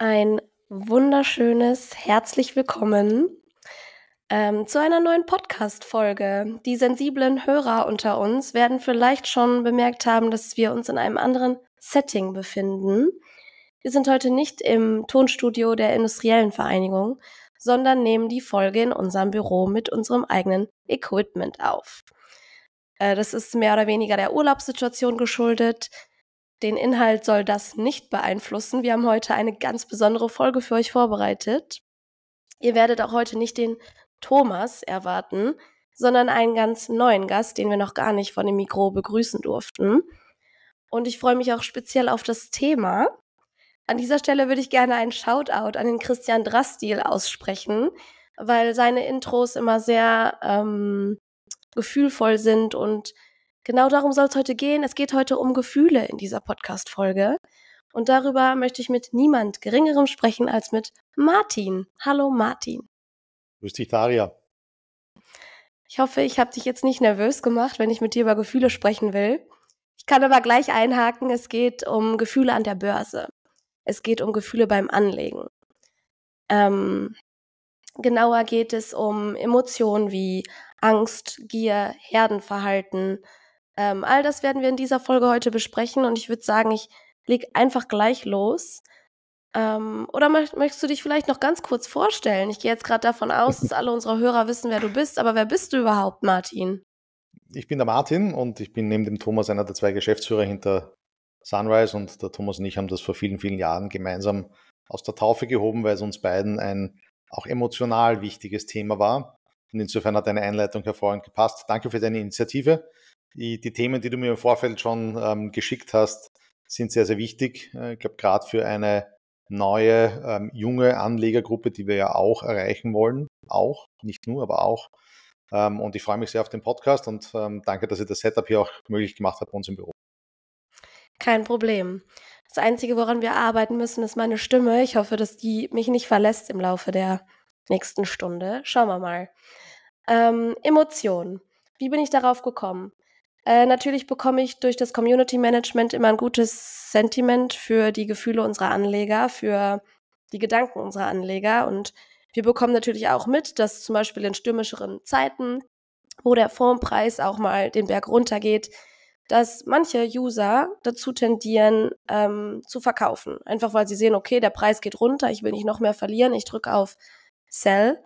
ein wunderschönes herzlich willkommen ähm, zu einer neuen Podcast-Folge. Die sensiblen Hörer unter uns werden vielleicht schon bemerkt haben, dass wir uns in einem anderen Setting befinden. Wir sind heute nicht im Tonstudio der Industriellen Vereinigung, sondern nehmen die Folge in unserem Büro mit unserem eigenen Equipment auf. Äh, das ist mehr oder weniger der Urlaubssituation geschuldet. Den Inhalt soll das nicht beeinflussen. Wir haben heute eine ganz besondere Folge für euch vorbereitet. Ihr werdet auch heute nicht den Thomas erwarten, sondern einen ganz neuen Gast, den wir noch gar nicht von dem Mikro begrüßen durften. Und ich freue mich auch speziell auf das Thema. An dieser Stelle würde ich gerne einen Shoutout an den Christian Drastil aussprechen, weil seine Intros immer sehr ähm, gefühlvoll sind und Genau darum soll es heute gehen. Es geht heute um Gefühle in dieser Podcast-Folge. Und darüber möchte ich mit niemand Geringerem sprechen als mit Martin. Hallo Martin. Grüß dich, Daria. Ich hoffe, ich habe dich jetzt nicht nervös gemacht, wenn ich mit dir über Gefühle sprechen will. Ich kann aber gleich einhaken, es geht um Gefühle an der Börse. Es geht um Gefühle beim Anlegen. Ähm, genauer geht es um Emotionen wie Angst, Gier, Herdenverhalten, ähm, all das werden wir in dieser Folge heute besprechen und ich würde sagen, ich leg einfach gleich los. Ähm, oder möchtest du dich vielleicht noch ganz kurz vorstellen? Ich gehe jetzt gerade davon aus, dass alle unsere Hörer wissen, wer du bist, aber wer bist du überhaupt, Martin? Ich bin der Martin und ich bin neben dem Thomas einer der zwei Geschäftsführer hinter Sunrise und der Thomas und ich haben das vor vielen, vielen Jahren gemeinsam aus der Taufe gehoben, weil es uns beiden ein auch emotional wichtiges Thema war. Und insofern hat deine Einleitung hervorragend gepasst. Danke für deine Initiative. Die, die, Themen, die du mir im Vorfeld schon ähm, geschickt hast, sind sehr, sehr wichtig. Äh, ich glaube, gerade für eine neue, ähm, junge Anlegergruppe, die wir ja auch erreichen wollen, auch, nicht nur, aber auch. Ähm, und ich freue mich sehr auf den Podcast und ähm, danke, dass ihr das Setup hier auch möglich gemacht habt bei uns im Büro. Kein Problem. Das Einzige, woran wir arbeiten müssen, ist meine Stimme. Ich hoffe, dass die mich nicht verlässt im Laufe der nächsten Stunde. Schauen wir mal. Ähm, Emotionen. Wie bin ich darauf gekommen? Äh, natürlich bekomme ich durch das Community Management immer ein gutes Sentiment für die Gefühle unserer Anleger, für die Gedanken unserer Anleger. Und wir bekommen natürlich auch mit, dass zum Beispiel in stürmischeren Zeiten, wo der Fondpreis auch mal den Berg runtergeht, dass manche User dazu tendieren, ähm, zu verkaufen. Einfach weil sie sehen, okay, der Preis geht runter, ich will nicht noch mehr verlieren, ich drücke auf Sell.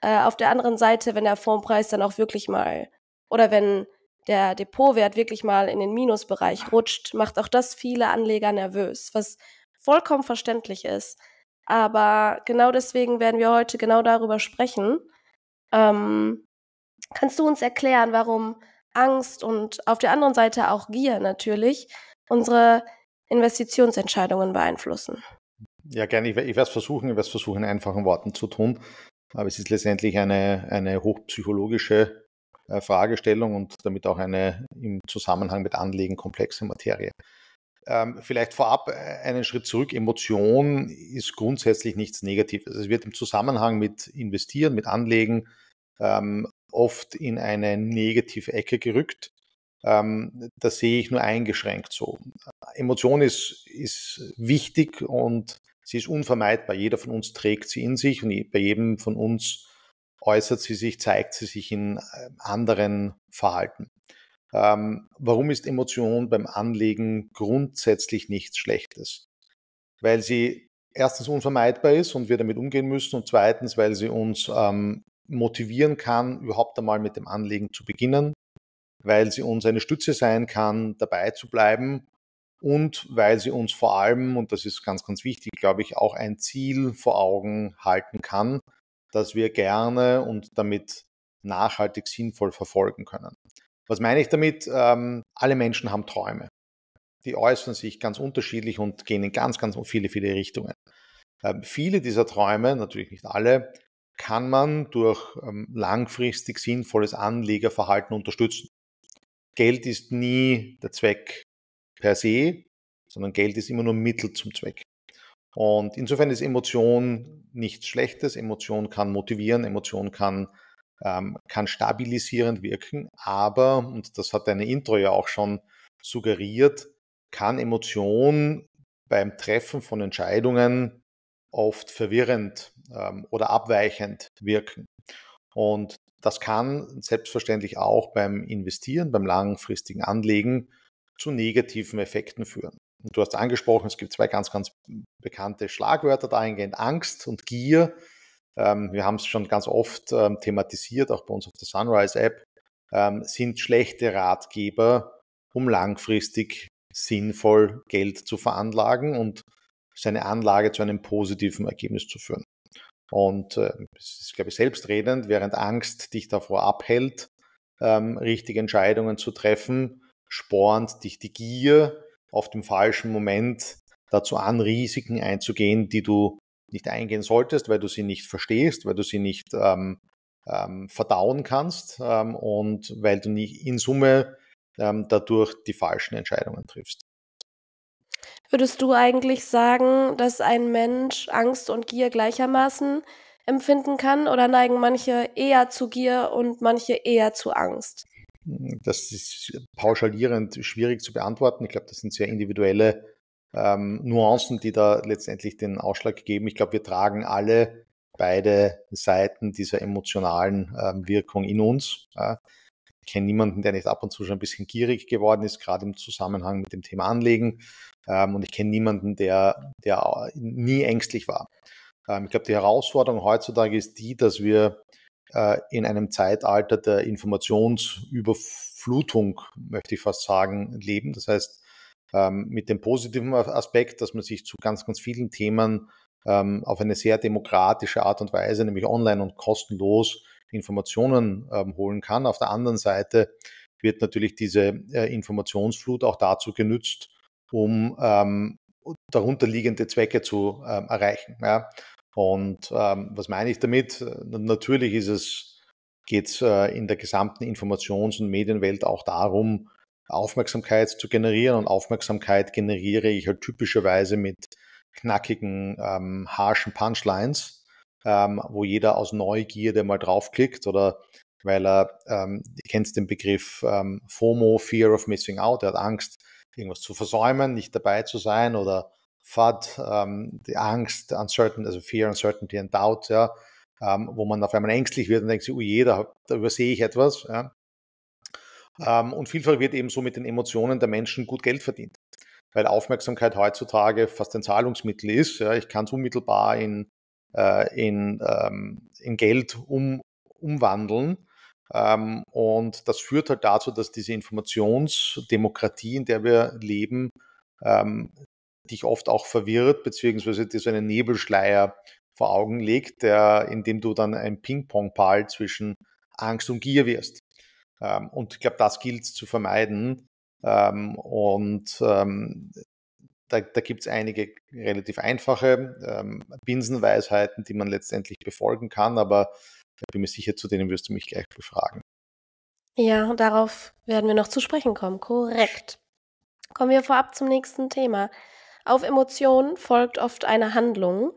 Äh, auf der anderen Seite, wenn der Fondpreis dann auch wirklich mal oder wenn der Depotwert wirklich mal in den Minusbereich rutscht, macht auch das viele Anleger nervös, was vollkommen verständlich ist. Aber genau deswegen werden wir heute genau darüber sprechen. Ähm, kannst du uns erklären, warum Angst und auf der anderen Seite auch Gier natürlich unsere Investitionsentscheidungen beeinflussen? Ja, gerne. Ich, ich werde es versuchen, ich werde es versuchen, in einfachen Worten zu tun. Aber es ist letztendlich eine, eine hochpsychologische äh, Fragestellung und damit auch eine im Zusammenhang mit Anliegen komplexe Materie. Ähm, vielleicht vorab äh, einen Schritt zurück. Emotion ist grundsätzlich nichts Negatives. Es wird im Zusammenhang mit Investieren, mit Anlegen ähm, oft in eine negative Ecke gerückt. Ähm, das sehe ich nur eingeschränkt so. Emotion ist, ist wichtig und sie ist unvermeidbar. Jeder von uns trägt sie in sich und bei jedem von uns äußert sie sich, zeigt sie sich in äh, anderen Verhalten. Ähm, warum ist Emotion beim Anlegen grundsätzlich nichts Schlechtes? Weil sie erstens unvermeidbar ist und wir damit umgehen müssen und zweitens, weil sie uns ähm, motivieren kann, überhaupt einmal mit dem Anlegen zu beginnen, weil sie uns eine Stütze sein kann, dabei zu bleiben und weil sie uns vor allem, und das ist ganz, ganz wichtig, glaube ich, auch ein Ziel vor Augen halten kann, das wir gerne und damit nachhaltig sinnvoll verfolgen können. Was meine ich damit? Ähm, alle Menschen haben Träume. Die äußern sich ganz unterschiedlich und gehen in ganz, ganz viele, viele Richtungen. Ähm, viele dieser Träume, natürlich nicht alle, kann man durch ähm, langfristig sinnvolles Anlegerverhalten unterstützen. Geld ist nie der Zweck per se, sondern Geld ist immer nur Mittel zum Zweck. Und insofern ist Emotion nichts Schlechtes. Emotion kann motivieren, Emotion kann, ähm, kann stabilisierend wirken, aber, und das hat deine Intro ja auch schon suggeriert, kann Emotion beim Treffen von Entscheidungen oft verwirrend ähm, oder abweichend wirken. Und das kann selbstverständlich auch beim Investieren, beim langfristigen Anlegen zu negativen Effekten führen. Und du hast angesprochen, es gibt zwei ganz, ganz bekannte Schlagwörter dahingehend, Angst und Gier. Ähm, wir haben es schon ganz oft ähm, thematisiert, auch bei uns auf der Sunrise App, ähm, sind schlechte Ratgeber, um langfristig sinnvoll Geld zu veranlagen und seine Anlage zu einem positiven Ergebnis zu führen. Und äh, es ist, glaube ich, selbstredend, während Angst dich davor abhält, ähm, richtige Entscheidungen zu treffen, spornt dich die Gier auf dem falschen Moment dazu an, Risiken einzugehen, die du nicht eingehen solltest, weil du sie nicht verstehst, weil du sie nicht ähm, ähm, verdauen kannst ähm, und weil du nicht in Summe ähm, dadurch die falschen Entscheidungen triffst. Würdest du eigentlich sagen, dass ein Mensch Angst und Gier gleichermaßen empfinden kann oder neigen manche eher zu Gier und manche eher zu Angst? Das ist pauschalierend schwierig zu beantworten. Ich glaube, das sind sehr individuelle ähm, Nuancen, die da letztendlich den Ausschlag geben. Ich glaube, wir tragen alle beide Seiten dieser emotionalen ähm, Wirkung in uns. Ja. Ich kenne niemanden, der nicht ab und zu schon ein bisschen gierig geworden ist, gerade im Zusammenhang mit dem Thema Anlegen. Ähm, und ich kenne niemanden, der, der äh, nie ängstlich war. Ähm, ich glaube, die Herausforderung heutzutage ist die, dass wir äh, in einem Zeitalter der Informationsüberflutung, möchte ich fast sagen, leben. Das heißt, ähm, mit dem positiven Aspekt, dass man sich zu ganz, ganz vielen Themen ähm, auf eine sehr demokratische Art und Weise, nämlich online und kostenlos, Informationen ähm, holen kann. Auf der anderen Seite wird natürlich diese äh, Informationsflut auch dazu genützt, um darunterliegende Zwecke zu erreichen. Und ähm, was meine ich damit? Natürlich ist es, geht's, äh, in der gesamten Informations- und Medienwelt auch darum, Aufmerksamkeit zu generieren. Und Aufmerksamkeit generiere ich halt typischerweise mit knackigen, ähm, harschen Punchlines, ähm, wo jeder aus Neugierde mal draufklickt oder weil er, ähm, ihr kennt den Begriff ähm, FOMO, Fear of Missing Out, er hat Angst, irgendwas zu versäumen, nicht dabei zu sein oder Fad, ähm, die Angst, Uncertainty, also Fear, Uncertainty and Doubt, ja, ähm, wo man auf einmal ängstlich wird und denkt sich, oh je, da, da übersehe ich etwas. Ja. Ähm, und vielfach wird eben so mit den Emotionen der Menschen gut Geld verdient, weil Aufmerksamkeit heutzutage fast ein Zahlungsmittel ist. Ja. Ich kann es unmittelbar in, äh, in, ähm, in Geld um, umwandeln. Ähm, und das führt halt dazu, dass diese Informationsdemokratie, in der wir leben, ähm, dich oft auch verwirrt, beziehungsweise dir so einen Nebelschleier vor Augen legt, der, in dem du dann ein Ping-Pong-Pal zwischen Angst und Gier wirst. Ähm, und ich glaube, das gilt zu vermeiden. Ähm, und ähm, da, da gibt es einige relativ einfache ähm, Binsenweisheiten, die man letztendlich befolgen kann, aber ich bin mir sicher, zu denen wirst du mich gleich befragen. Ja, darauf werden wir noch zu sprechen kommen. Korrekt. Kommen wir vorab zum nächsten Thema. Auf Emotionen folgt oft eine Handlung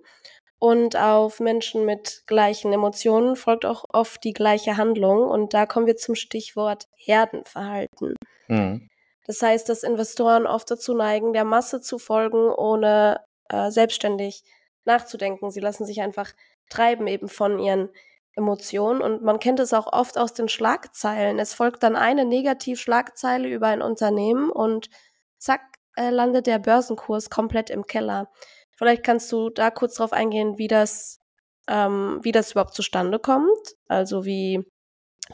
und auf Menschen mit gleichen Emotionen folgt auch oft die gleiche Handlung und da kommen wir zum Stichwort Herdenverhalten. Mhm. Das heißt, dass Investoren oft dazu neigen, der Masse zu folgen, ohne äh, selbstständig nachzudenken. Sie lassen sich einfach treiben eben von ihren Emotionen und man kennt es auch oft aus den Schlagzeilen. Es folgt dann eine Negativschlagzeile über ein Unternehmen und zack, äh, landet der Börsenkurs komplett im Keller. Vielleicht kannst du da kurz drauf eingehen, wie das, ähm, wie das überhaupt zustande kommt. Also wie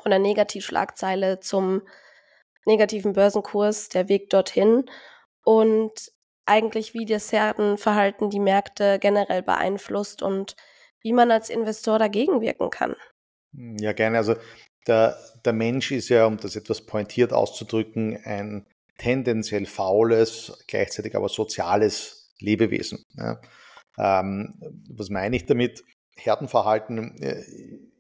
von der Negativschlagzeile zum negativen Börsenkurs, der Weg dorthin und eigentlich wie das Herdenverhalten die Märkte generell beeinflusst und wie man als Investor dagegen wirken kann. Hm, ja, gerne. Also der, der Mensch ist ja, um das etwas pointiert auszudrücken, ein tendenziell faules, gleichzeitig aber soziales Lebewesen. Ja. Ähm, was meine ich damit? Herdenverhalten äh,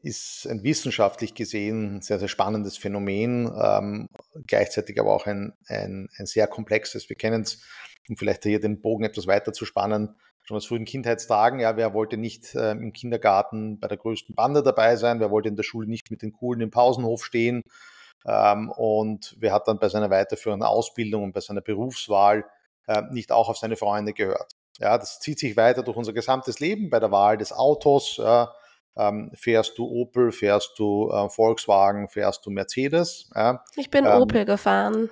ist ein wissenschaftlich gesehen sehr, sehr spannendes Phänomen, ähm, gleichzeitig aber auch ein, ein, ein sehr komplexes. Wir kennen es, um vielleicht hier den Bogen etwas weiter zu spannen, schon aus frühen Kindheitstagen. Ja, wer wollte nicht äh, im Kindergarten bei der größten Bande dabei sein? Wer wollte in der Schule nicht mit den Coolen im Pausenhof stehen? Ähm, und wer hat dann bei seiner weiterführenden Ausbildung und bei seiner Berufswahl äh, nicht auch auf seine Freunde gehört? Ja, das zieht sich weiter durch unser gesamtes Leben bei der Wahl des Autos. Ähm, fährst du Opel, fährst du äh, Volkswagen, fährst du Mercedes. Äh, ich bin ähm, Opel gefahren.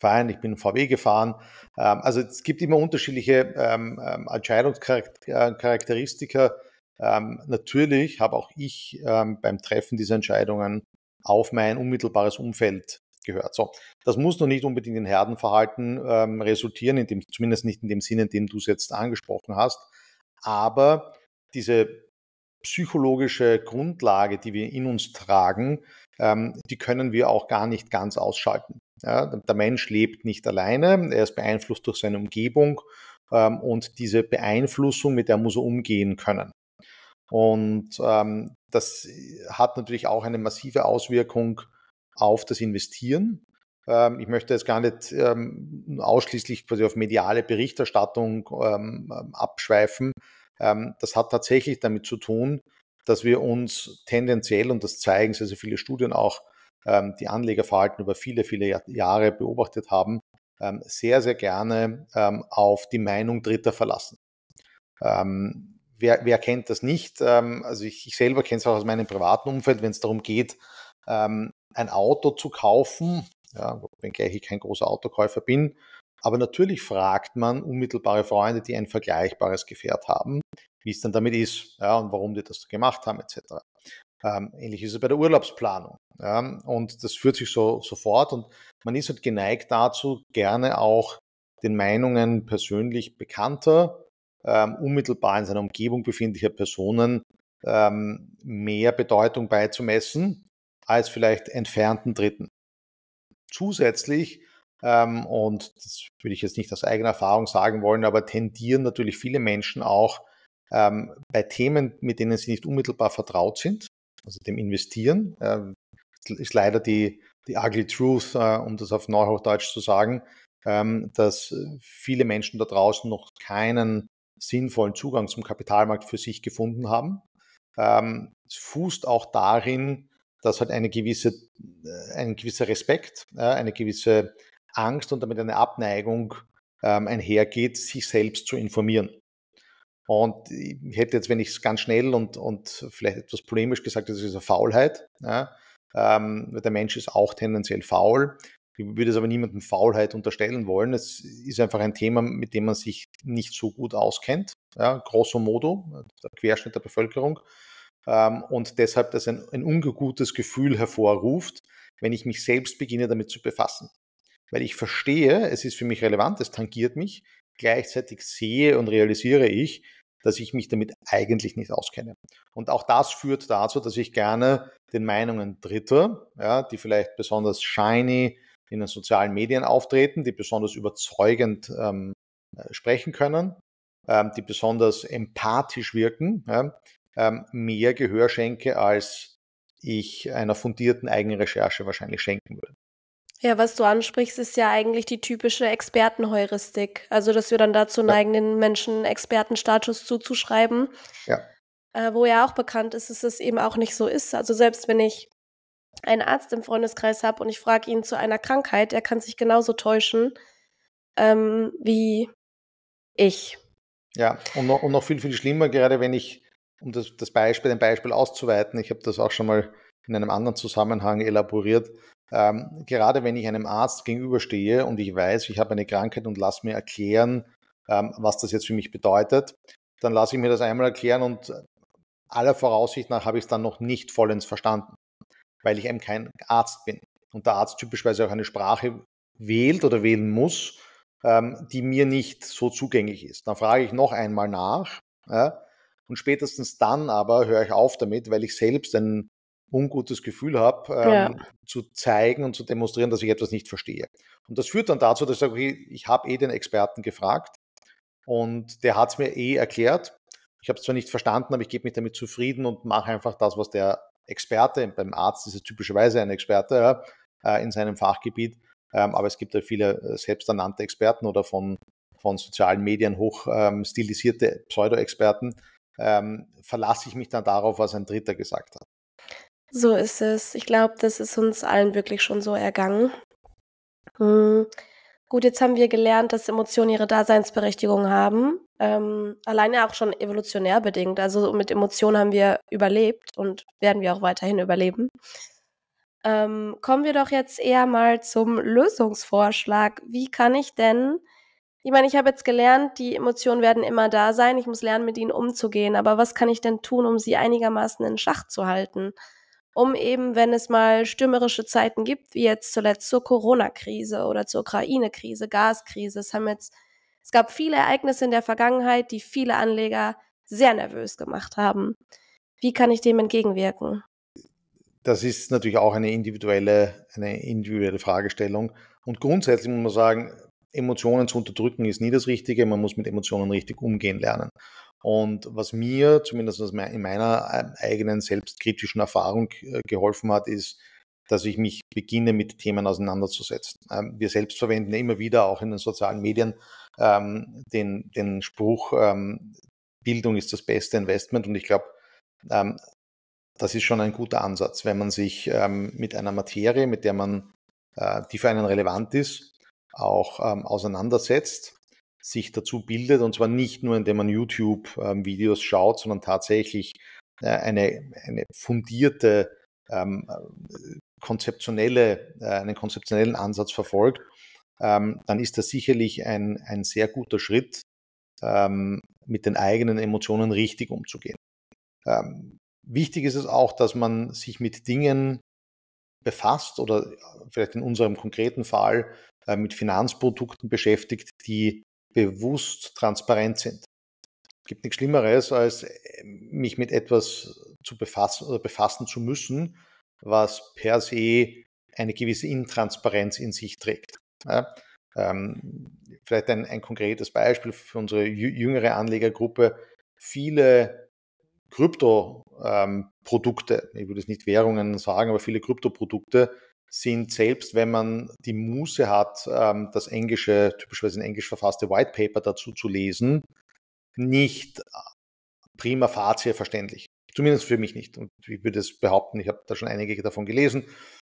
Fein, ich bin VW gefahren. Ähm, also es gibt immer unterschiedliche ähm, ähm, Entscheidungscharakteristika. natürlich habe auch ich beim Treffen dieser Entscheidungen auf mein unmittelbares Umfeld gehört. So, das muss noch nicht unbedingt in Herdenverhalten ähm, resultieren, in dem, zumindest nicht in dem Sinne, in dem du es jetzt angesprochen hast. Aber diese psychologische Grundlage, die wir in uns tragen, ähm, die können wir auch gar nicht ganz ausschalten. Ja, der Mensch lebt nicht alleine, er ist beeinflusst durch seine Umgebung ähm, und diese Beeinflussung, mit der muss er umgehen können. Und ähm, das hat natürlich auch eine massive Auswirkung auf das Investieren. Ähm, ich möchte jetzt gar nicht ähm, ausschließlich quasi auf mediale Berichterstattung ähm, abschweifen. Ähm, das hat tatsächlich damit zu tun, dass wir uns tendenziell, und das zeigen sehr, sehr viele Studien auch, ähm, die Anlegerverhalten über viele, viele Jahre beobachtet haben, ähm, sehr, sehr gerne ähm, auf die Meinung Dritter verlassen. Ähm, wer, wer kennt das nicht? Ähm, also ich, ich selber kenne es auch aus meinem privaten Umfeld, wenn es darum geht, ähm, ein Auto zu kaufen, ja, wenngleich ich kein großer Autokäufer bin. Aber natürlich fragt man unmittelbare Freunde, die ein vergleichbares Gefährt haben, wie es dann damit ist ja, und warum die das gemacht haben etc. Ähm, ähnlich ist es bei der Urlaubsplanung. Ja, und das führt sich so, so fort und man ist halt geneigt dazu, gerne auch den Meinungen persönlich bekannter ähm, unmittelbar in seiner Umgebung befindliche Personen ähm, mehr Bedeutung beizumessen als vielleicht entfernten Dritten. Zusätzlich, ähm, und das würde ich jetzt nicht aus eigener Erfahrung sagen wollen, aber tendieren natürlich viele Menschen auch ähm, bei Themen, mit denen sie nicht unmittelbar vertraut sind, also dem Investieren, ähm, ist leider die, die ugly truth, äh, um das auf Neuhochdeutsch zu sagen, ähm, dass äh, viele Menschen da draußen noch keinen sinnvollen Zugang zum Kapitalmarkt für sich gefunden haben. Ähm, es fußt auch darin, dass halt eine gewisse, äh, ein gewisser Respekt, äh, eine gewisse Angst und damit eine Abneigung ähm, einhergeht, sich selbst zu informieren. Und ich hätte jetzt, wenn ich es ganz schnell und, und vielleicht etwas polemisch gesagt, das ist eine Faulheit. Ja? Ähm, der Mensch ist auch tendenziell faul. Ich würde es aber niemandem Faulheit unterstellen wollen. Es ist einfach ein Thema, mit dem man sich nicht so gut auskennt, ja, grosso modo, der Querschnitt der Bevölkerung. Ähm, und deshalb das ein, ein ungutes Gefühl hervorruft, wenn ich mich selbst beginne, damit zu befassen. Weil ich verstehe, es ist für mich relevant, es tangiert mich. Gleichzeitig sehe und realisiere ich, dass ich mich damit eigentlich nicht auskenne. Und auch das führt dazu, dass ich gerne den Meinungen Dritter, ja, die vielleicht besonders shiny, in den sozialen Medien auftreten, die besonders überzeugend ähm, äh, sprechen können, ähm, die besonders empathisch wirken, ja, ähm, mehr Gehör schenke, als ich einer fundierten Eigenrecherche wahrscheinlich schenken würde. Ja, was du ansprichst, ist ja eigentlich die typische Expertenheuristik. Also, dass wir dann dazu neigen, ja. den Menschen Expertenstatus zuzuschreiben. Ja. Äh, wo ja auch bekannt ist, dass es eben auch nicht so ist. Also selbst wenn ich einen Arzt im Freundeskreis habe und ich frage ihn zu einer Krankheit, er kann sich genauso täuschen ähm, wie ich. Ja, und noch, und noch viel, viel schlimmer, gerade wenn ich, um das, das Beispiel, ein Beispiel auszuweiten, ich habe das auch schon mal in einem anderen Zusammenhang elaboriert, ähm, gerade wenn ich einem Arzt gegenüberstehe und ich weiß, ich habe eine Krankheit und lass mir erklären, ähm, was das jetzt für mich bedeutet, dann lasse ich mir das einmal erklären und äh, aller Voraussicht nach habe ich es dann noch nicht vollends verstanden weil ich eben kein Arzt bin. Und der Arzt typischerweise auch eine Sprache wählt oder wählen muss, ähm, die mir nicht so zugänglich ist. Dann frage ich noch einmal nach ja, und spätestens dann aber höre ich auf damit, weil ich selbst ein ungutes Gefühl habe, ähm, ja. zu zeigen und zu demonstrieren, dass ich etwas nicht verstehe. Und das führt dann dazu, dass ich sage, okay, ich habe eh den Experten gefragt und der hat es mir eh erklärt. Ich habe es zwar nicht verstanden, aber ich gebe mich damit zufrieden und mache einfach das, was der Experte, beim Arzt ist er typischerweise ein Experte ja, äh, in seinem Fachgebiet, ähm, aber es gibt ja halt viele äh, selbsternannte Experten oder von, von sozialen Medien hoch ähm, stilisierte Pseudo-Experten, ähm, verlasse ich mich dann darauf, was ein Dritter gesagt hat. So ist es. Ich glaube, das ist uns allen wirklich schon so ergangen. Hm. Gut, jetzt haben wir gelernt, dass Emotionen ihre Daseinsberechtigung haben. Ähm, alleine auch schon evolutionär bedingt. Also mit Emotionen haben wir überlebt und werden wir auch weiterhin überleben. Ähm, kommen wir doch jetzt eher mal zum Lösungsvorschlag. Wie kann ich denn, ich meine, ich habe jetzt gelernt, die Emotionen werden immer da sein. Ich muss lernen, mit ihnen umzugehen. Aber was kann ich denn tun, um sie einigermaßen in Schach zu halten? um eben, wenn es mal stürmerische Zeiten gibt, wie jetzt zuletzt zur Corona-Krise oder zur Ukraine-Krise, Gaskrise, es haben jetzt, es gab viele Ereignisse in der Vergangenheit, die viele Anleger sehr nervös gemacht haben. Wie kann ich dem entgegenwirken? Das ist natürlich auch eine individuelle, eine individuelle Fragestellung. Und grundsätzlich muss man sagen, Emotionen zu unterdrücken ist nie das Richtige. Man muss mit Emotionen richtig umgehen lernen. Und was mir, zumindest in meiner ähm, eigenen selbstkritischen Erfahrung äh, geholfen hat, ist, dass ich mich beginne, mit Themen auseinanderzusetzen. Ähm, wir selbst verwenden immer wieder, auch in den sozialen Medien, ähm, den, den Spruch, Bildung ist das beste Investment. Und ich glaube, das ist schon ein guter Ansatz, wenn man sich mit einer Materie, mit der man, äh, die für einen relevant ist, auch auseinandersetzt sich dazu bildet. Und zwar nicht nur, indem man YouTube-Videos ähm, schaut, sondern tatsächlich äh, eine, eine fundierte, ähm, äh, konzeptionelle, äh, einen konzeptionellen Ansatz verfolgt, ähm, dann ist das sicherlich ein, ein sehr guter Schritt, ähm, mit den eigenen Emotionen richtig umzugehen. Ähm, wichtig ist es auch, dass man sich mit Dingen befasst oder vielleicht in unserem konkreten Fall äh, mit Finanzprodukten beschäftigt, die bewusst transparent sind. Es gibt nichts Schlimmeres, als äh, mich mit etwas zu befassen oder befassen zu müssen, was per se eine gewisse Intransparenz in sich trägt. Ja, ähm, vielleicht ein, ein konkretes Beispiel für unsere jüngere Anlegergruppe. Viele Krypto-Produkte, ähm, ich würde es nicht Währungen sagen, aber viele Krypto-Produkte sind selbst, wenn man die Muße hat, ähm, das englische, typischerweise in Englisch verfasste White Paper dazu zu lesen, nicht äh, prima facie verständlich. Zumindest für mich nicht. Und ich würde es behaupten, ich habe da schon einige davon gelesen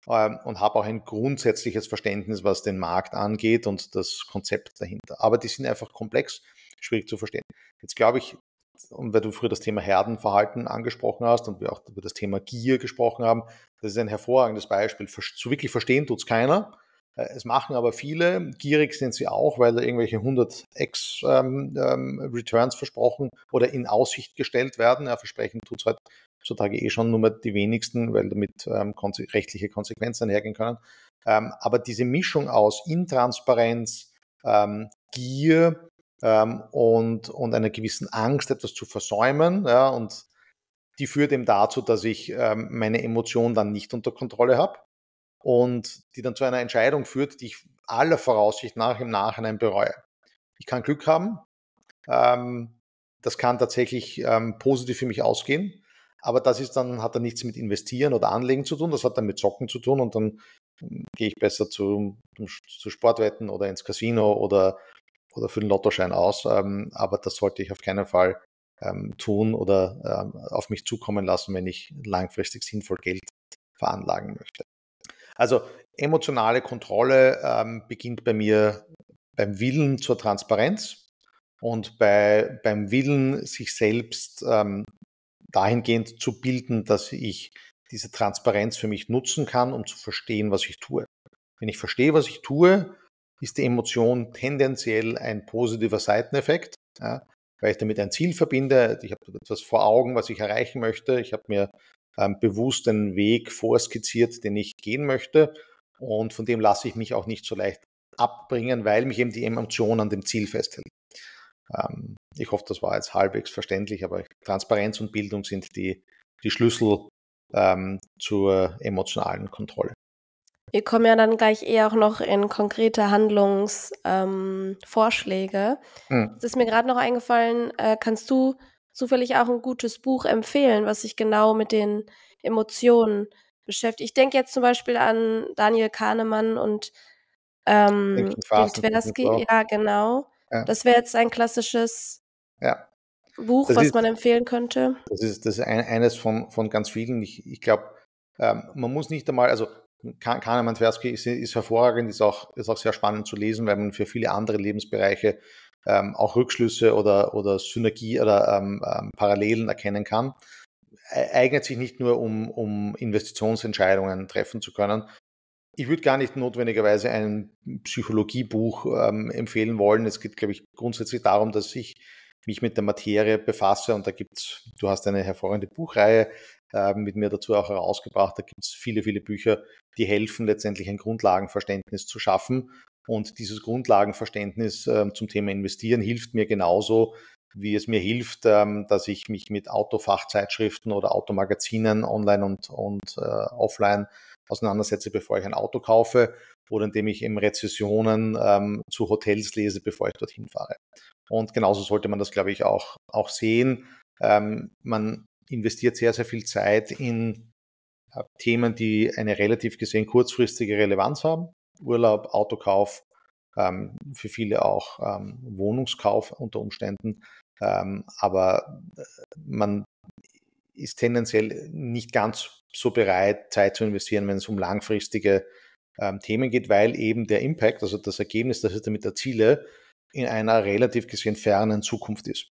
ähm, und habe auch ein grundsätzliches Verständnis, was den Markt angeht und das Konzept dahinter. Aber die sind einfach komplex, schwierig zu verstehen. Jetzt glaube ich, und weil du früher das Thema Herdenverhalten angesprochen hast und wir auch über das Thema Gier gesprochen haben, das ist ein hervorragendes Beispiel. So wirklich verstehen tut es keiner. Äh, es machen aber viele, gierig sind sie auch, weil da irgendwelche 100x ähm, ähm, Returns versprochen oder in Aussicht gestellt werden. Ja, versprechen tut es halt heutzutage eh schon nur mal die wenigsten, weil damit ähm, konse rechtliche Konsequenzen einhergehen können. Ähm, aber diese Mischung aus Intransparenz, ähm, Gier, ähm, und, und einer gewissen Angst, etwas zu versäumen. Ja, und die führt eben dazu, dass ich ähm, meine Emotionen dann nicht unter Kontrolle habe und die dann zu einer Entscheidung führt, die ich aller Voraussicht nach im Nachhinein bereue. Ich kann Glück haben, ähm, das kann tatsächlich ähm, positiv für mich ausgehen, aber das ist dann, hat dann nichts mit Investieren oder Anlegen zu tun, das hat dann mit Zocken zu tun und dann ähm, gehe ich besser zu, zu Sportwetten oder ins Casino oder oder für den Lottoschein aus. Ähm, aber das sollte ich auf keinen Fall ähm, tun oder ähm, auf mich zukommen lassen, wenn ich langfristig sinnvoll Geld veranlagen möchte. Also emotionale Kontrolle ähm, beginnt bei mir beim Willen zur Transparenz und bei, beim Willen, sich selbst ähm, dahingehend zu bilden, dass ich diese Transparenz für mich nutzen kann, um zu verstehen, was ich tue. Wenn ich verstehe, was ich tue, ist die Emotion tendenziell ein positiver Seiteneffekt, ja, weil ich damit ein Ziel verbinde. Ich habe etwas vor Augen, was ich erreichen möchte. Ich habe mir ähm, bewusst einen Weg vorskizziert, den ich gehen möchte. Und von dem lasse ich mich auch nicht so leicht abbringen, weil mich eben die Emotion an dem Ziel festhält. Ähm, ich hoffe, das war jetzt halbwegs verständlich, aber Transparenz und Bildung sind die, die Schlüssel ähm, zur emotionalen Kontrolle. Wir kommen ja dann gleich eher auch noch in konkrete Handlungsvorschläge. Ähm, hm. Es ist mir gerade noch eingefallen, äh, kannst du zufällig auch ein gutes Buch empfehlen, was sich genau mit den Emotionen beschäftigt? Ich denke jetzt zum Beispiel an Daniel Kahnemann und ähm, Tversky. Ja, genau. Ja. Das wäre jetzt ein klassisches ja. Buch, das was ist, man empfehlen könnte. Das ist, das ist ein, eines von, von ganz vielen. Ich, ich glaube, ähm, man muss nicht einmal, also Kahnemann Tversky ist, ist, hervorragend, ist auch, ist auch sehr spannend zu lesen, weil man für viele andere Lebensbereiche ähm, auch Rückschlüsse oder, oder Synergie oder ähm, ähm, Parallelen erkennen kann. Eignet sich nicht nur, um, um Investitionsentscheidungen treffen zu können. Ich würde gar nicht notwendigerweise ein Psychologiebuch ähm, empfehlen wollen. Es geht, glaube ich, grundsätzlich darum, dass ich mich mit der Materie befasse und da gibt es, du hast eine hervorragende Buchreihe ähm, mit mir dazu auch herausgebracht. Da gibt es viele, viele Bücher, die helfen, letztendlich ein Grundlagenverständnis zu schaffen. Und dieses Grundlagenverständnis ähm, zum Thema Investieren hilft mir genauso, wie es mir hilft, ähm, dass ich mich mit Autofachzeitschriften oder Automagazinen online und, und äh, offline auseinandersetze, bevor ich ein Auto kaufe oder indem ich im Rezessionen ähm, zu Hotels lese, bevor ich dorthin fahre. Und genauso sollte man das, glaube ich, auch, auch sehen. Ähm, man investiert sehr, sehr viel Zeit in äh, Themen, die eine relativ gesehen kurzfristige Relevanz haben. Urlaub, Autokauf, ähm, für viele auch ähm, Wohnungskauf unter Umständen. Ähm, aber äh, man ist tendenziell nicht ganz so bereit, Zeit zu investieren, wenn es um langfristige ähm, Themen geht, weil eben der Impact, also das Ergebnis, das ich damit erziele, in einer relativ gesehen fernen Zukunft ist.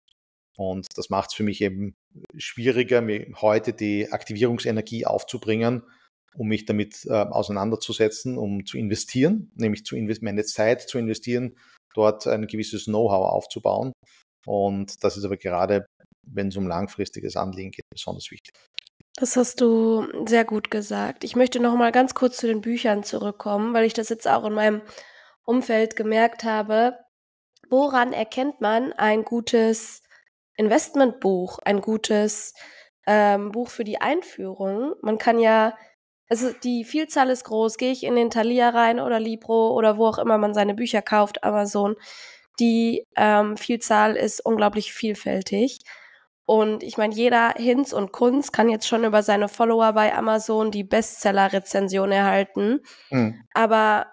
Und das macht es für mich eben schwieriger, mir heute die Aktivierungsenergie aufzubringen, um mich damit äh, auseinanderzusetzen, um zu investieren, nämlich zu invest meine Zeit zu investieren, dort ein gewisses Know-how aufzubauen. Und das ist aber gerade, wenn es um langfristiges Anliegen geht, besonders wichtig. Das hast du sehr gut gesagt. Ich möchte noch mal ganz kurz zu den Büchern zurückkommen, weil ich das jetzt auch in meinem Umfeld gemerkt habe. Woran erkennt man ein gutes Investmentbuch, ein gutes ähm, Buch für die Einführung. Man kann ja, also die Vielzahl ist groß, gehe ich in den Thalia rein oder Libro oder wo auch immer man seine Bücher kauft, Amazon. Die ähm, Vielzahl ist unglaublich vielfältig. Und ich meine, jeder Hinz und Kunz kann jetzt schon über seine Follower bei Amazon die Bestseller-Rezension erhalten. Mhm. Aber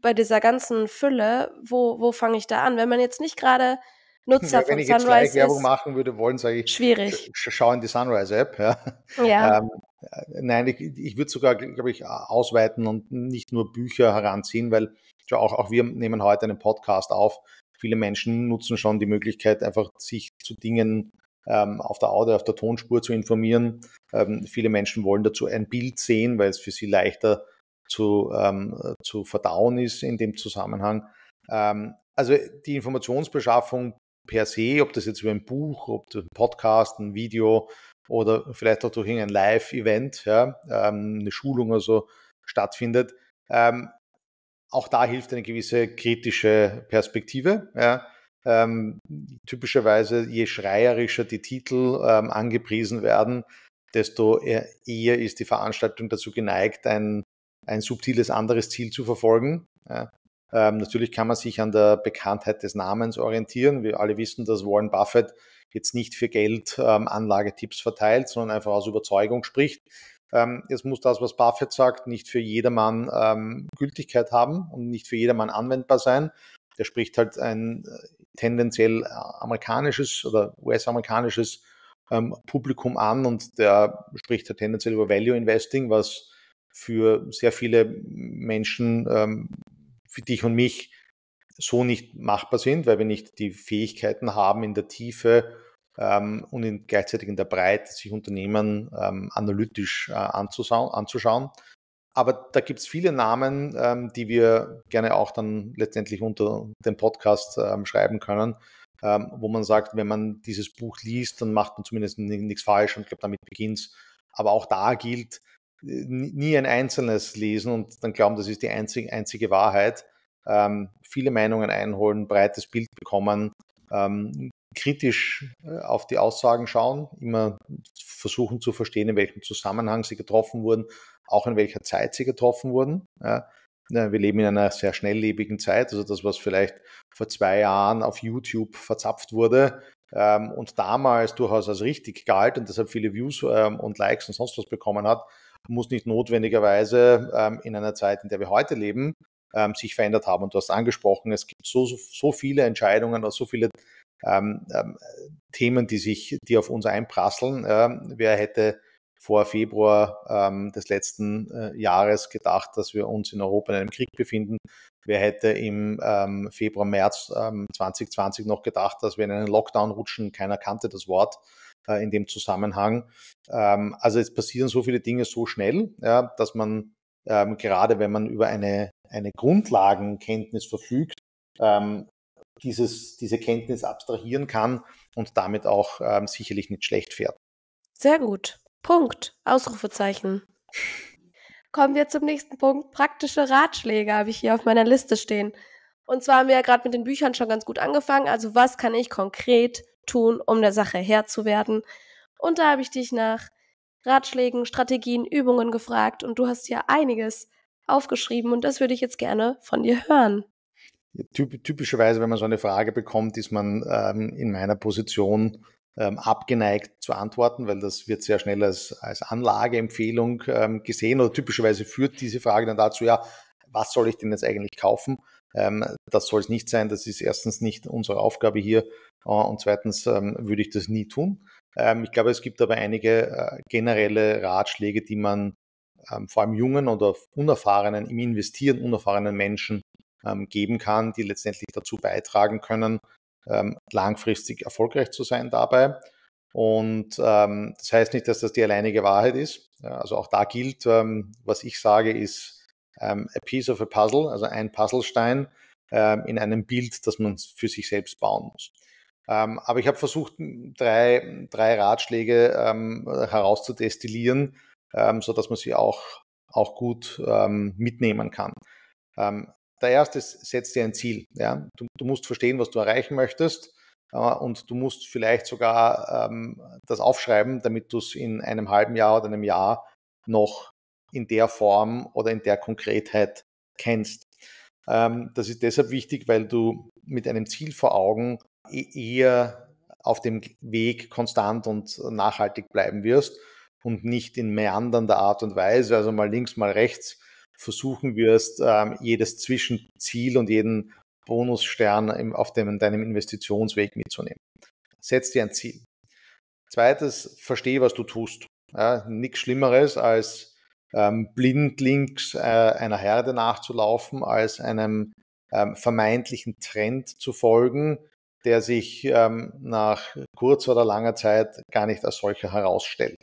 bei dieser ganzen Fülle, wo, wo fange ich da an? Wenn man jetzt nicht gerade Nutzer ja, wenn ich jetzt Werbung machen würde wollen, sage ich, schwierig. Sch schau in die Sunrise-App. Ja. ja. Ähm, äh, nein, ich, ich würde sogar, glaube ich, ausweiten und nicht nur Bücher heranziehen, weil ja, auch, auch wir nehmen heute einen Podcast auf. Viele Menschen nutzen schon die Möglichkeit, einfach sich zu Dingen ähm, auf der Audio, auf der Tonspur zu informieren. Ähm, viele Menschen wollen dazu ein Bild sehen, weil es für sie leichter zu, ähm, äh, zu verdauen ist in dem Zusammenhang. Ähm, also die Informationsbeschaffung per se, ob das jetzt über ein Buch, ob ein Podcast, ein Video oder vielleicht auch durch irgendein Live-Event, ja, ähm, eine Schulung oder so stattfindet. Ähm, auch da hilft eine gewisse kritische Perspektive. Ja. Ähm, typischerweise, je schreierischer die Titel ähm, angepriesen werden, desto e-, eher ist die Veranstaltung dazu geneigt, ein, ein subtiles anderes Ziel zu verfolgen. Ja. Ähm, natürlich kann man sich an der Bekanntheit des Namens orientieren. Wir alle wissen, dass Warren Buffett jetzt nicht für Geld ähm, Anlagetipps verteilt, sondern einfach aus Überzeugung spricht. Ähm, jetzt muss das, was Buffett sagt, nicht für jedermann ähm, Gültigkeit haben und nicht für jedermann anwendbar sein. Der spricht halt ein äh, tendenziell äh, amerikanisches oder US-amerikanisches ähm, Publikum an und der spricht halt tendenziell über Value Investing, was für sehr viele Menschen ähm, für dich und mich so nicht machbar sind, weil wir nicht die Fähigkeiten haben in der Tiefe ähm, und in, gleichzeitig in der Breite, sich Unternehmen ähm, analytisch äh, anzuschauen. Aber da gibt es viele Namen, ähm, die wir gerne auch dann letztendlich unter dem Podcast ähm, schreiben können, ähm, wo man sagt, wenn man dieses Buch liest, dann macht man zumindest nichts falsch und ich glaube, damit beginnt es. Aber auch da gilt, nie ein einzelnes lesen und dann glauben, das ist die einzig, einzige Wahrheit. Ähm, viele Meinungen einholen, breites Bild bekommen, ähm, kritisch äh, auf die Aussagen schauen, immer versuchen zu verstehen, in welchem Zusammenhang sie getroffen wurden, auch in welcher Zeit sie getroffen wurden. Ja. Wir leben in einer sehr schnelllebigen Zeit, also das, was vielleicht vor zwei Jahren auf YouTube verzapft wurde ähm, und damals durchaus als richtig galt und deshalb viele Views ähm, und Likes und sonst was bekommen hat, muss nicht notwendigerweise ähm, in einer Zeit, in der wir heute leben, ähm, sich verändert haben. Und du hast angesprochen, es gibt so, so, viele Entscheidungen, oder so viele ähm, ähm, Themen, die sich, die auf uns einprasseln. Ähm, wer hätte vor Februar ähm, des letzten äh, Jahres gedacht, dass wir uns in Europa in einem Krieg befinden? Wer hätte im Februar, März 2020 noch gedacht, dass wir in einen Lockdown rutschen? Keiner kannte das Wort. Äh, in dem Zusammenhang. Ähm, also es passieren so viele Dinge so schnell, dass man ähm, gerade wenn man über eine, eine Grundlagenkenntnis verfügt, ähm, dieses, diese Kenntnis abstrahieren kann und damit auch sicherlich nicht schlecht fährt. Sehr gut. Punkt. Ausrufezeichen. Kommen wir zum nächsten Punkt. Praktische Ratschläge habe ich hier auf meiner Liste stehen. Und zwar haben wir ja gerade mit den Büchern schon ganz gut angefangen. Also was kann ich konkret tun, um der Sache Herr zu werden? Und da habe ich dich nach Ratschlägen, Strategien, Übungen gefragt und du hast ja einiges aufgeschrieben und das würde ich jetzt gerne von dir hören. Typischerweise, wenn man so eine Frage bekommt, ist man ähm, in meiner Position ähm, abgeneigt zu antworten, weil das wird sehr schnell als, als Anlageempfehlung ähm, gesehen oder typischerweise führt diese Frage dann dazu, ja, was soll ich denn jetzt eigentlich kaufen? Ähm, das soll es nicht sein. Das ist erstens nicht unsere Aufgabe hier, und zweitens ähm, würde ich das nie tun. Ähm, ich glaube, es gibt aber einige äh, generelle Ratschläge, die man ähm, vor allem jungen oder unerfahrenen, im Investieren unerfahrenen Menschen geben kann, die letztendlich dazu beitragen können, langfristig erfolgreich zu sein dabei. Und ähm, das heißt nicht, dass das die alleinige Wahrheit ist. also auch da gilt, ähm, was ich sage, ist ähm, a piece of a puzzle, also ein Puzzlestein in einem Bild, das man für sich selbst bauen muss. Ähm, aber ich habe versucht, drei, drei Ratschläge ähm, herauszudestillieren, ähm, sodass man sie auch, auch gut ähm, mitnehmen kann. Ähm, der erste ist, setz dir ein Ziel. Ja? Du, du musst verstehen, was du erreichen möchtest äh, und du musst vielleicht sogar ähm, das aufschreiben, damit du es in einem halben Jahr oder einem Jahr noch in der Form oder in der Konkretheit kennst. Ähm, das ist deshalb wichtig, weil du mit einem Ziel vor Augen eher auf dem Weg konstant und nachhaltig bleiben wirst und nicht in meandernder Art und Weise, also mal links, mal rechts, versuchen wirst, ähm, jedes Zwischenziel und jeden Bonusstern auf dem, deinem Investitionsweg mitzunehmen. Setz dir ein Ziel. Zweites, verstehe, was du tust. Ja, Nichts Schlimmeres als ähm, blindlings äh, einer Herde nachzulaufen, als einem ähm, vermeintlichen Trend zu folgen, der sich ähm, nach kurzer oder langer Zeit gar nicht als solcher herausstellt.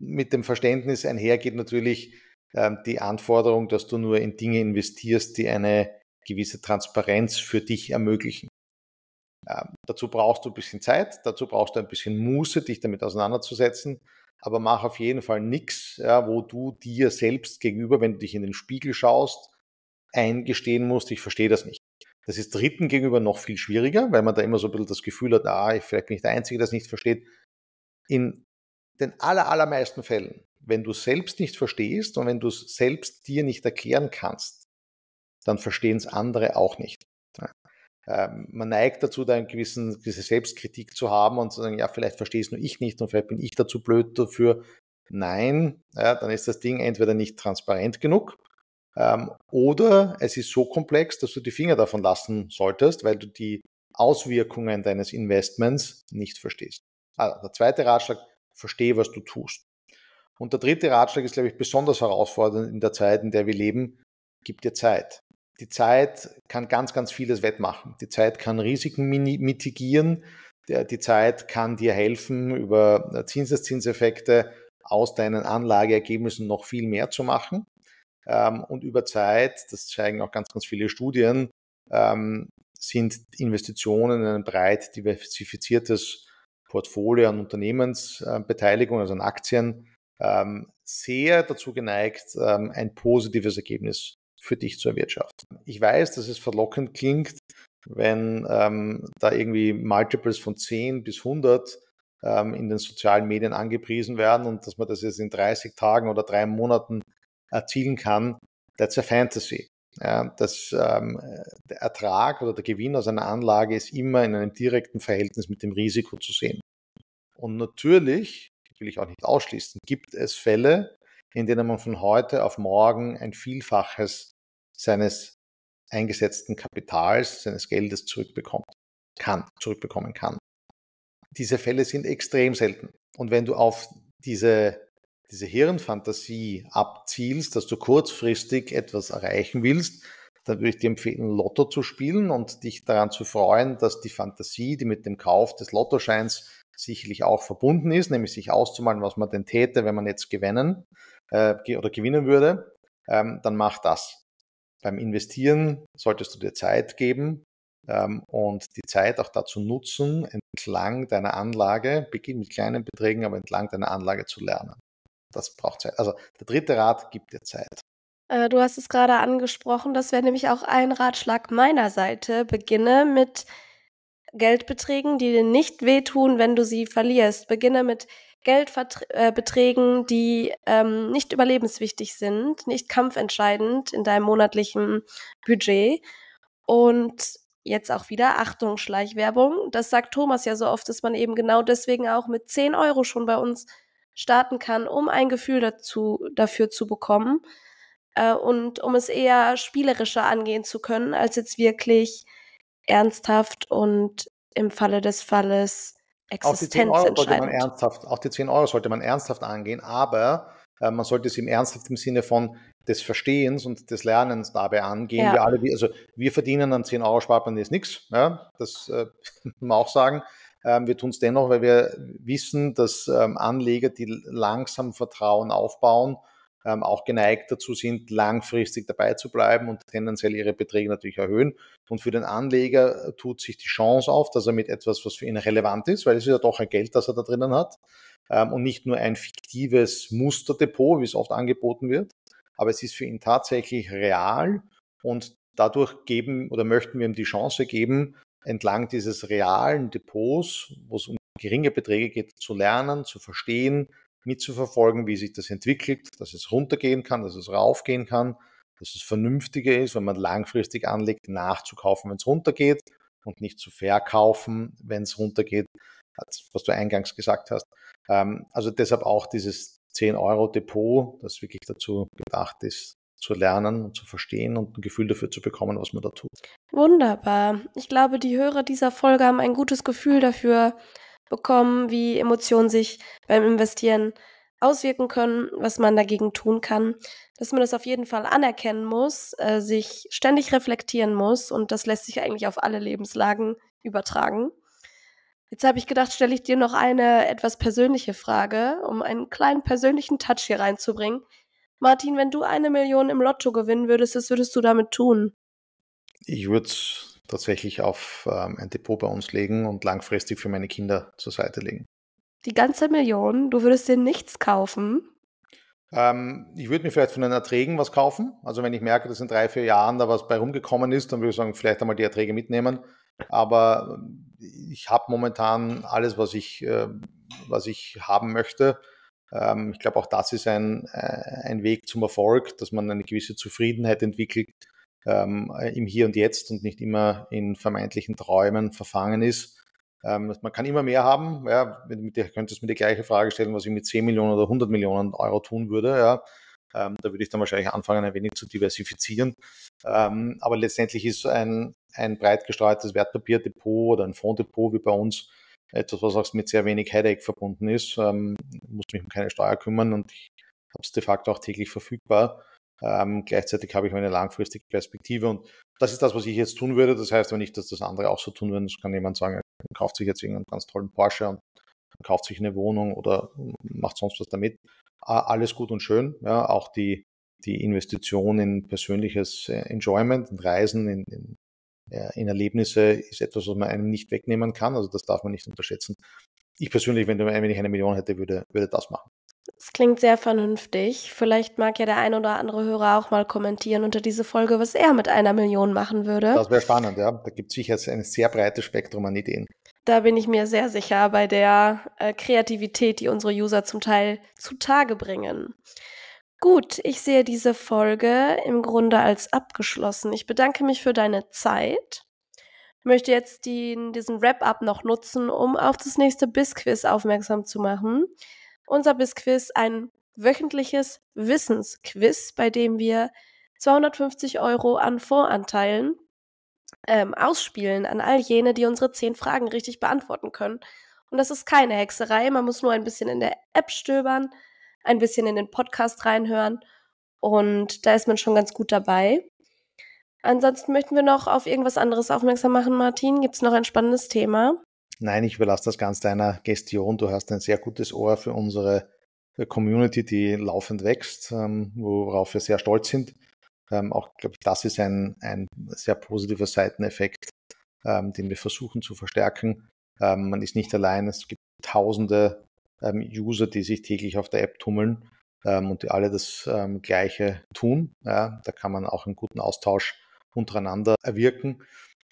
Mit dem Verständnis einher geht natürlich ähm, die Anforderung, dass du nur in Dinge investierst, die eine gewisse Transparenz für dich ermöglichen. Ähm, dazu brauchst du ein bisschen Zeit, dazu brauchst du ein bisschen Muße, dich damit auseinanderzusetzen, aber mach auf jeden Fall nichts, ja, wo du dir selbst gegenüber, wenn du dich in den Spiegel schaust, eingestehen musst, ich verstehe das nicht. Das ist Dritten gegenüber noch viel schwieriger, weil man da immer so ein bisschen das Gefühl hat, ah, vielleicht bin ich der Einzige, der es nicht versteht. In den aller, allermeisten Fällen, wenn du es selbst nicht verstehst und wenn du es selbst dir nicht erklären kannst, dann verstehen es andere auch nicht. Ähm, man neigt dazu, da eine gewisse Selbstkritik zu haben und zu sagen, ja, vielleicht verstehe es nur ich nicht und vielleicht bin ich dazu blöd dafür. Nein, ja, dann ist das Ding entweder nicht transparent genug ähm, oder es ist so komplex, dass du die Finger davon lassen solltest, weil du die Auswirkungen deines Investments nicht verstehst. Also der zweite Ratschlag, verstehe, was du tust. Und der dritte Ratschlag ist, glaube ich, besonders herausfordernd in der Zeit, in der wir leben. Gib dir Zeit. Die Zeit kann ganz, ganz vieles wettmachen. Die Zeit kann Risiken mitigieren. Die Zeit kann dir helfen, über Zinseszinseffekte aus deinen Anlageergebnissen noch viel mehr zu machen. Ähm, und über Zeit, das zeigen auch ganz, ganz viele Studien, ähm, sind Investitionen in ein breit diversifiziertes Portfolio an Unternehmensbeteiligung, äh, also an Aktien, ähm, sehr dazu geneigt, ein positives Ergebnis für dich zu erwirtschaften. Ich weiß, dass es verlockend klingt, wenn da irgendwie Multiples von 10 bis 100 in den sozialen Medien angepriesen werden und dass man das jetzt in 30 Tagen oder drei Monaten erzielen kann, that's a fantasy. Ja, das, ähm, der Ertrag oder der Gewinn aus einer Anlage ist immer in einem direkten Verhältnis mit dem Risiko zu sehen. Und natürlich, das will ich auch nicht ausschließen, gibt es Fälle, in denen man von heute auf morgen ein Vielfaches seines eingesetzten Kapitals, seines Geldes zurückbekommt, kann, zurückbekommen kann. Diese Fälle sind extrem selten. Und wenn du auf diese diese Hirnfantasie abzielst, dass du kurzfristig etwas erreichen willst, dann würde ich dir empfehlen, Lotto zu spielen und dich daran zu freuen, dass die Fantasie, die mit dem Kauf des Lottoscheins sicherlich auch verbunden ist, nämlich sich auszumalen, was man denn täte, wenn man jetzt gewinnen äh, oder gewinnen würde, ähm, dann mach das. Beim Investieren solltest du dir Zeit geben ähm, und die Zeit auch dazu nutzen, entlang deiner Anlage, beginn mit kleinen Beträgen, aber entlang deiner Anlage zu lernen das braucht Zeit. Also der dritte Rat gibt dir Zeit. Äh, du hast es gerade angesprochen, das wäre nämlich auch ein Ratschlag meiner Seite. Beginne mit Geldbeträgen, die dir nicht wehtun, wenn du sie verlierst. Beginne mit Geldbeträgen, äh, die ähm, nicht überlebenswichtig sind, nicht kampfentscheidend in deinem monatlichen Budget. Und jetzt auch wieder, Achtung, Schleichwerbung. Das sagt Thomas ja so oft, dass man eben genau deswegen auch mit 10 Euro schon bei uns starten kann, um ein Gefühl dazu, dafür zu bekommen äh, und um es eher spielerischer angehen zu können, als jetzt wirklich ernsthaft und im Falle des Falles existenzentscheidend. Auch die 10 Euro sollte man ernsthaft, auch die 10 Euro sollte man ernsthaft angehen, aber äh, man sollte es im ernsthaft im Sinne von des Verstehens und des Lernens dabei angehen. Ja. Wir alle, also wir verdienen an 10 Euro spart man jetzt nichts, ne? das äh, kann man auch sagen. Ähm, wir tun es dennoch, weil wir wissen, dass ähm, Anleger, die langsam Vertrauen aufbauen, ähm, auch geneigt dazu sind, langfristig dabei zu bleiben und tendenziell ihre Beträge natürlich erhöhen. Und für den Anleger äh, tut sich die Chance auf, dass er mit etwas, was für ihn relevant ist, weil es ist ja doch ein Geld, das er da drinnen hat und nicht nur ein fiktives Musterdepot, wie es oft angeboten wird, aber es ist für ihn tatsächlich real und dadurch geben oder möchten wir ihm die Chance geben, entlang dieses realen Depots, wo es um geringe Beträge geht, zu lernen, zu verstehen, mitzuverfolgen, wie sich das entwickelt, dass es runtergehen kann, dass es raufgehen kann, dass es vernünftiger ist, wenn man langfristig anlegt, nachzukaufen, wenn es runtergeht und nicht zu verkaufen, wenn es runtergeht, was du eingangs gesagt hast. Ähm, also deshalb auch dieses 10-Euro-Depot, das wirklich dazu gedacht ist, zu lernen und zu verstehen und ein Gefühl dafür zu bekommen, was man da tut. Wunderbar. Ich glaube, die Hörer dieser Folge haben ein gutes Gefühl dafür bekommen, wie Emotionen sich beim Investieren auswirken können, was man dagegen tun kann, dass man das auf jeden Fall anerkennen muss, äh, sich ständig reflektieren muss und das lässt sich eigentlich auf alle Lebenslagen übertragen. Jetzt habe ich gedacht, stelle ich dir noch eine etwas persönliche Frage, um einen kleinen persönlichen Touch hier reinzubringen. Martin, wenn du eine Million im Lotto gewinnen würdest, was würdest du damit tun? Ich würde es tatsächlich auf ähm, ein Depot bei uns legen und langfristig für meine Kinder zur Seite legen. Die ganze Million, du würdest dir nichts kaufen? Ähm, ich würde mir vielleicht von den Erträgen was kaufen. Also wenn ich merke, dass in drei, vier Jahren da was bei rumgekommen ist, dann würde ich sagen, vielleicht einmal die Erträge mitnehmen. Aber ähm, ich habe momentan alles, was ich, äh, was ich haben möchte. Ähm, ich glaube, auch das ist ein, äh, ein Weg zum Erfolg, dass man eine gewisse Zufriedenheit entwickelt ähm, äh, im Hier und Jetzt und nicht immer in vermeintlichen Träumen verfangen ist. Ähm, man kann immer mehr haben. Ja, mit, ich könnte es mir die gleiche Frage stellen, was ich mit 10 Millionen oder 100 Millionen Euro tun würde. Ja. Ähm, da würde ich dann wahrscheinlich anfangen, ein wenig zu diversifizieren. Ähm, aber letztendlich ist ein, ein breit gestreutes Wertpapierdepot oder ein Fonddepot wie bei uns etwas, was auch mit sehr wenig Headache verbunden ist. Ähm, muss mich um keine Steuer kümmern und ich habe es de facto auch täglich verfügbar. Ähm, gleichzeitig habe ich meine langfristige Perspektive und das ist das, was ich jetzt tun würde. Das heißt, wenn ich das, das andere auch so tun würden. das kann jemand sagen, er kauft sich jetzt irgendeinen ganz tollen Porsche und kauft sich eine Wohnung oder macht sonst was damit. Alles gut und schön. Ja, auch die, die Investition in persönliches äh, Enjoyment, in Reisen, in, in in Erlebnisse ist etwas, was man einem nicht wegnehmen kann. Also das darf man nicht unterschätzen. Ich persönlich, wenn, du, wenn ich eine Million hätte, würde, würde das machen. Das klingt sehr vernünftig. Vielleicht mag ja der ein oder andere Hörer auch mal kommentieren unter diese Folge, was er mit einer Million machen würde. Das wäre spannend, ja. Da gibt es sicher ein sehr breites Spektrum an Ideen. Da bin ich mir sehr sicher bei der äh, Kreativität, die unsere User zum Teil zutage bringen. Gut, ich sehe diese Folge im Grunde als abgeschlossen. Ich bedanke mich für deine Zeit. Ich möchte jetzt die, diesen Wrap-up noch nutzen, um auf das nächste Bisquiz aufmerksam zu machen. Unser Bisquiz, ein wöchentliches Wissensquiz, bei dem wir 250 Euro an Fondsanteilen ähm, ausspielen an all jene, die unsere 10 Fragen richtig beantworten können. Und das ist keine Hexerei, man muss nur ein bisschen in der App stöbern ein bisschen in den Podcast reinhören. Und da ist man schon ganz gut dabei. Ansonsten möchten wir noch auf irgendwas anderes aufmerksam machen, Martin. Gibt es noch ein spannendes Thema? Nein, ich überlasse das ganz deiner Gestion. Du hast ein sehr gutes Ohr für unsere äh, Community, die laufend wächst, ähm, worauf wir sehr stolz sind. Ähm, auch, glaube ich, das ist ein, ein sehr positiver Seiteneffekt, ähm, den wir versuchen zu verstärken. man ist nicht allein. Es gibt tausende ähm, User, die sich täglich auf der App tummeln ähm, und die alle das ähm, Gleiche tun. Ja, da kann man auch einen guten Austausch untereinander erwirken.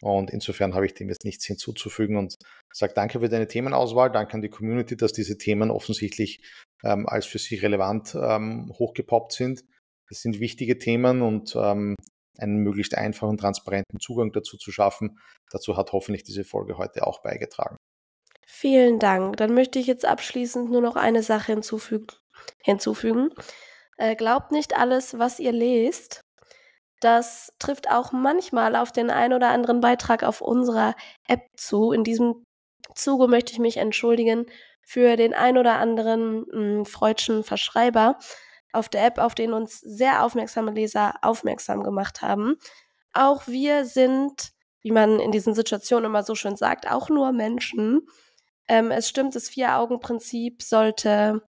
Und insofern habe ich dem jetzt nichts hinzuzufügen und sage danke für deine Themenauswahl, danke an die Community, dass diese Themen offensichtlich ähm, als für sie relevant ähm, hochgepoppt sind. Das sind wichtige Themen und ähm, einen möglichst einfachen, transparenten Zugang dazu zu schaffen, dazu hat hoffentlich diese Folge heute auch beigetragen. Vielen Dank. Dann möchte ich jetzt abschließend nur noch eine Sache hinzufügen. hinzufügen. Äh, glaubt nicht alles, was ihr lest. Das trifft auch manchmal auf den ein oder anderen Beitrag auf unserer App zu. In diesem Zuge möchte ich mich entschuldigen für den ein oder anderen mh, hm, freudschen Verschreiber auf der App, auf den uns sehr aufmerksame Leser aufmerksam gemacht haben. Auch wir sind, wie man in diesen Situationen immer so schön sagt, auch nur Menschen. Ähm, es stimmt, das Vier-Augen-Prinzip sollte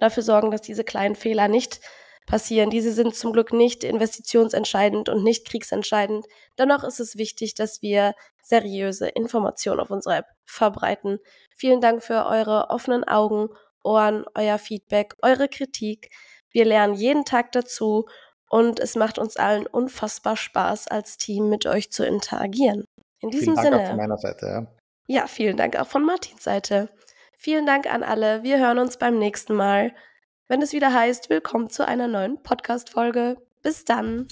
dafür sorgen, dass diese kleinen Fehler nicht passieren. Diese sind zum Glück nicht investitionsentscheidend und nicht kriegsentscheidend. Dennoch ist es wichtig, dass wir seriöse Informationen auf unserer App verbreiten. Vielen Dank für eure offenen Augen, Ohren, euer Feedback, eure Kritik. Wir lernen jeden Tag dazu und es macht uns allen unfassbar Spaß, als Team mit euch zu interagieren. In diesem Vielen Dank Sinne. Auch von meiner Seite, ja. Ja, vielen Dank auch von Martins Seite. Vielen Dank an alle. Wir hören uns beim nächsten Mal, wenn es wieder heißt, willkommen zu einer neuen Podcast-Folge. Bis dann.